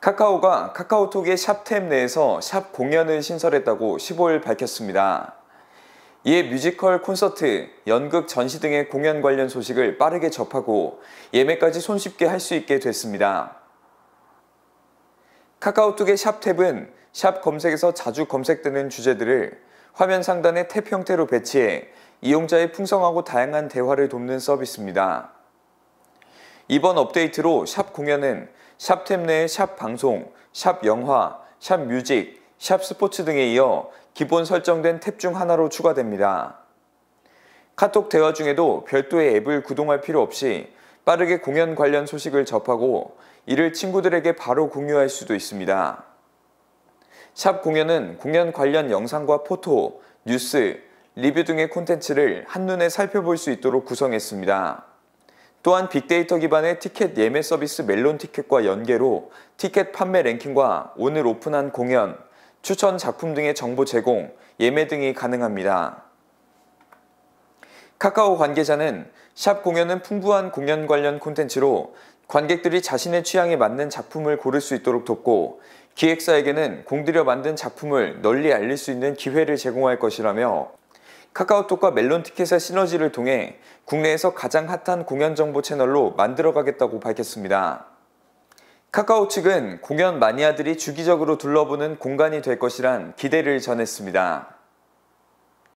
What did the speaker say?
카카오가 카카오톡의 샵탭 내에서 샵 공연을 신설했다고 15일 밝혔습니다. 이에 뮤지컬 콘서트, 연극 전시 등의 공연 관련 소식을 빠르게 접하고 예매까지 손쉽게 할 수 있게 됐습니다. 카카오톡의 샵탭은 샵 검색에서 자주 검색되는 주제들을 화면 상단에 탭 형태로 배치해 이용자의 풍성하고 다양한 대화를 돕는 서비스입니다. 이번 업데이트로 샵 공연은 샵템 내의 샵 방송, 샵 영화, 샵 뮤직, 샵 스포츠 등에 이어 기본 설정된 탭 중 하나로 추가됩니다. 카톡 대화 중에도 별도의 앱을 구동할 필요 없이 빠르게 공연 관련 소식을 접하고 이를 친구들에게 바로 공유할 수도 있습니다. 샵 공연은 공연 관련 영상과 포토, 뉴스, 리뷰 등의 콘텐츠를 한눈에 살펴볼 수 있도록 구성했습니다. 또한 빅데이터 기반의 티켓 예매 서비스 멜론 티켓과 연계로 티켓 판매 랭킹과 오늘 오픈한 공연, 추천 작품 등의 정보 제공, 예매 등이 가능합니다. 카카오 관계자는 샵 공연은 풍부한 공연 관련 콘텐츠로 관객들이 자신의 취향에 맞는 작품을 고를 수 있도록 돕고 기획사에게는 공들여 만든 작품을 널리 알릴 수 있는 기회를 제공할 것이라며 카카오톡과 멜론 티켓의 시너지를 통해 국내에서 가장 핫한 공연 정보 채널로 만들어가겠다고 밝혔습니다. 카카오 측은 공연 마니아들이 주기적으로 둘러보는 공간이 될 것이란 기대를 전했습니다.